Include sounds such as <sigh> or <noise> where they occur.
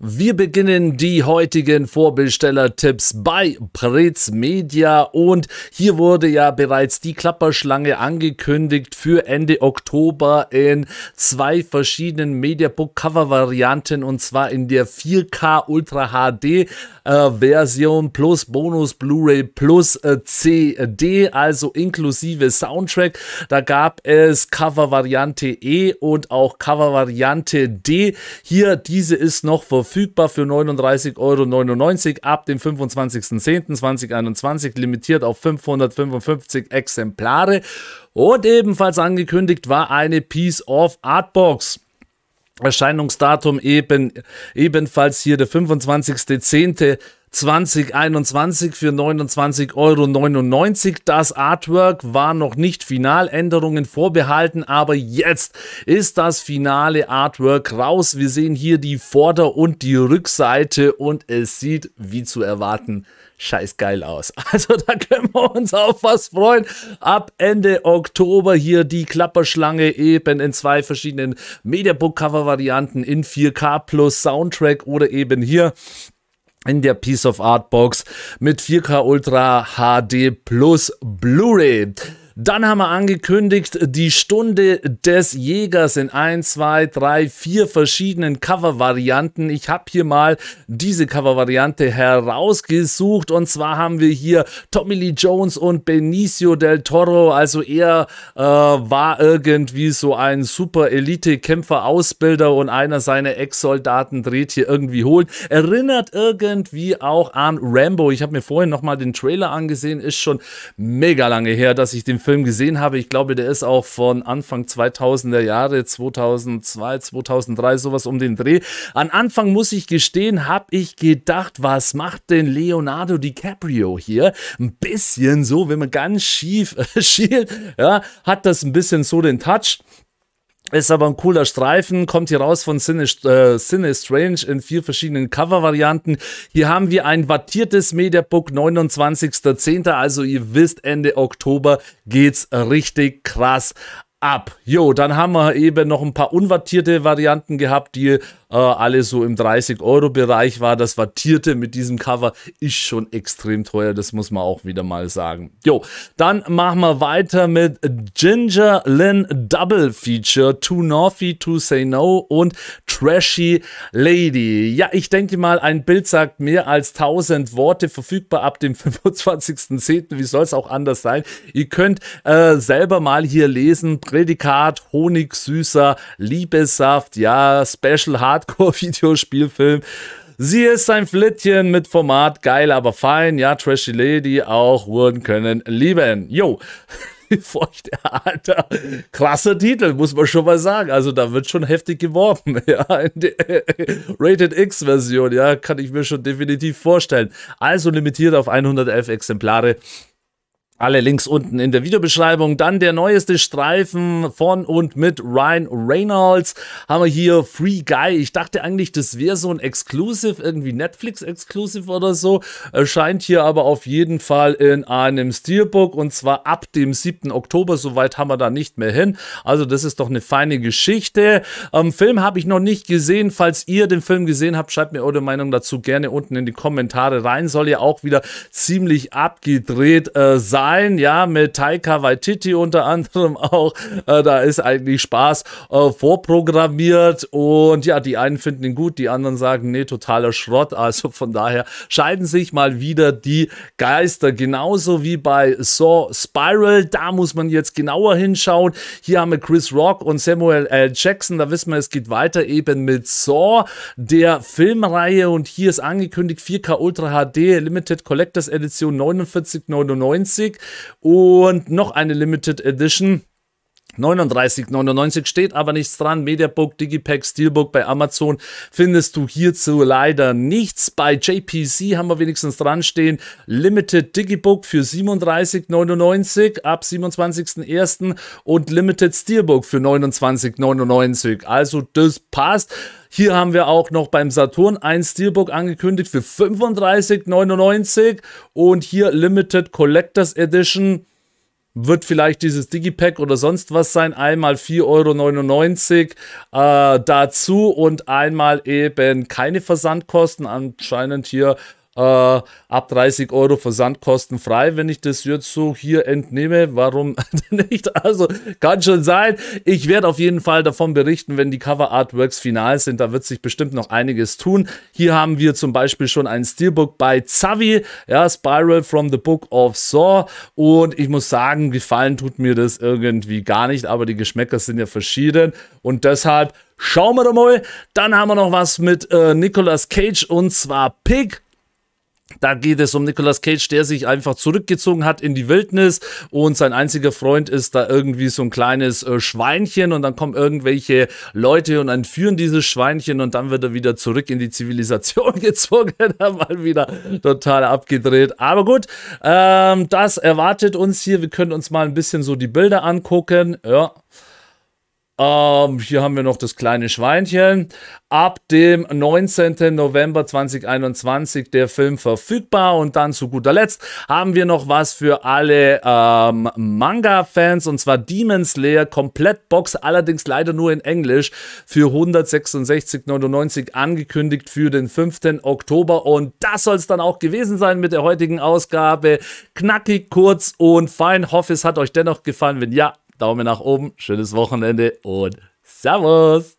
Wir beginnen die heutigen Vorbesteller-Tipps bei Prez Media und hier wurde ja bereits die Klapperschlange angekündigt für Ende Oktober in zwei verschiedenen Mediabook Cover Varianten und zwar in der 4K Ultra HD äh, Version plus Bonus Blu-ray plus äh, CD, also inklusive Soundtrack. Da gab es Cover Variante E und auch Cover Variante D. Hier diese ist noch verfügbar verfügbar für 39,99 Euro ab dem 25.10.2021, limitiert auf 555 Exemplare. Und ebenfalls angekündigt war eine Piece of Art Box. Erscheinungsdatum eben, ebenfalls hier der 25.10. 2021 für 29,99 Euro. Das Artwork war noch nicht Finaländerungen vorbehalten, aber jetzt ist das finale Artwork raus. Wir sehen hier die Vorder- und die Rückseite und es sieht, wie zu erwarten, scheiß geil aus. <laughs> Also da können wir uns auf was freuen. Ab Ende Oktober hier die Klapperschlange eben in zwei verschiedenen Mediabook-Cover-Varianten in 4K plus Soundtrack oder eben hier in der Piece of Art Box mit 4K Ultra HD plus Blu-ray. Dann haben wir angekündigt, die Stunde des Jägers in 1, 2, 3, 4 verschiedenen Cover-Varianten. Ich habe hier mal diese Cover-Variante herausgesucht und zwar haben wir hier Tommy Lee Jones und Benicio del Toro. Also er äh, war irgendwie so ein super Elite-Kämpfer, Ausbilder und einer seiner Ex-Soldaten dreht hier irgendwie hohl. Erinnert irgendwie auch an Rambo. Ich habe mir vorhin nochmal den Trailer angesehen, ist schon mega lange her, dass ich den Film Film gesehen habe. Ich glaube, der ist auch von Anfang 2000er Jahre, 2002, 2003, sowas um den Dreh. An Anfang muss ich gestehen, habe ich gedacht, was macht denn Leonardo DiCaprio hier? Ein bisschen so, wenn man ganz schief äh, <laughs> schielt, ja, hat das ein bisschen so den Touch. Ist aber ein cooler Streifen, kommt hier raus von Cine, äh, Cine Strange in vier verschiedenen Cover-Varianten. Hier haben wir ein wattiertes Mediabook, 29.10., also ihr wisst, Ende Oktober geht's richtig krass ab. Jo, dann haben wir eben noch ein paar unwattierte Varianten gehabt, die äh, alle so im 30-Euro-Bereich waren. Das Wattierte mit diesem Cover ist schon extrem teuer, das muss man auch wieder mal sagen. Jo, dann machen wir weiter mit Ginger Lynn Double Feature, Too Northy to Say No und Trashy Lady. Ja, ich denke mal, ein Bild sagt mehr als 1000 Worte, verfügbar ab dem 25.10. <laughs> Wie soll es auch anders sein? Ihr könnt äh, selber mal hier lesen, Prädikat Honig süßer Liebessaft, ja, Special Hardcore <laughs> Videospielfilm. Sie ist ein Flittchen mit Format geil, aber fein. Ja, Trashy Lady auch wurden können lieben. Jo. <laughs> Feuchte Alter. Klasse Titel, muss man schon mal sagen. Also da wird schon heftig geworben. <laughs> Ja, in der Rated X Version, ja, kann ich mir schon definitiv vorstellen. Also limitiert auf 111 Exemplare alle Links unten in der Videobeschreibung. Dann der neueste Streifen von und mit Ryan Reynolds. Haben wir hier Free Guy. Ich dachte eigentlich, das wäre so ein Exclusive, irgendwie Netflix-Exclusive oder so. Erscheint hier aber auf jeden Fall in einem Steelbook und zwar ab dem 7. Oktober. Soweit haben wir da nicht mehr hin. Also das ist doch eine feine Geschichte. Ähm, Film habe ich noch nicht gesehen. Falls ihr den Film gesehen habt, schreibt mir eure Meinung dazu gerne unten in die Kommentare rein. Soll ja auch wieder ziemlich abgedreht äh, sein rein, ja, mit Taika Waititi unter anderem <laughs> auch. Äh, da ist eigentlich Spaß äh, vorprogrammiert und ja, die einen finden ihn gut, die anderen sagen, nee, totaler Schrott. Also von daher scheiden sich mal wieder die Geister. Genauso wie bei Saw Spiral, da muss man jetzt genauer hinschauen. Hier haben wir Chris Rock und Samuel L. Jackson, da wissen wir, es geht weiter eben mit Saw, der Filmreihe und hier ist angekündigt 4K Ultra HD Limited Collectors Edition 49,99 und noch eine Limited Edition 39,99 steht aber nichts dran. Mediabook, Digipack, Steelbook bei Amazon findest du hierzu leider nichts. Bei JPC haben wir wenigstens dran stehen. Limited Digibook für 37,99 ab 27.01. und Limited Steelbook für 29,99. Also das passt. Hier haben wir auch noch beim Saturn ein Steelbook angekündigt für 35,99 und hier Limited Collectors Edition wird vielleicht dieses Digipack oder sonst was sein. Einmal 4,99 Euro äh, dazu und einmal eben keine Versandkosten. Anscheinend hier äh, ab 30 Euro Versandkosten frei, wenn ich das jetzt so hier entnehme. Warum <laughs> nicht? Also kann schon sein. Ich werde auf jeden Fall davon berichten, wenn die Cover Artworks final sind. Da wird sich bestimmt noch einiges tun. Hier haben wir zum Beispiel schon ein Steelbook bei Zavi, ja, Spiral from the Book of Saw. Und ich muss sagen, gefallen tut mir das irgendwie gar nicht, aber die Geschmäcker sind ja verschieden. Und deshalb schauen wir doch mal. Dann haben wir noch was mit äh, Nicolas Cage und zwar Pig. Da geht es um Nicolas Cage, der sich einfach zurückgezogen hat in die Wildnis und sein einziger Freund ist da irgendwie so ein kleines äh, Schweinchen und dann kommen irgendwelche Leute und entführen dieses Schweinchen und dann wird er wieder zurück in die Zivilisation <laughs> gezogen. da mal wieder total abgedreht. Aber gut, ähm, das erwartet uns hier. Wir können uns mal ein bisschen so die Bilder angucken. Ja. Ähm, hier haben wir noch das kleine Schweinchen. Ab dem 19. November 2021 der Film verfügbar. Und dann zu guter Letzt haben wir noch was für alle ähm, Manga-Fans und zwar Demon Slayer komplett Box, allerdings leider nur in Englisch für 166,99 angekündigt für den 5. Oktober. Und das soll es dann auch gewesen sein mit der heutigen Ausgabe. Knackig, kurz und fein. Hoffe, es hat euch dennoch gefallen. Wenn ja, Daumen nach oben, schönes Wochenende und Servus!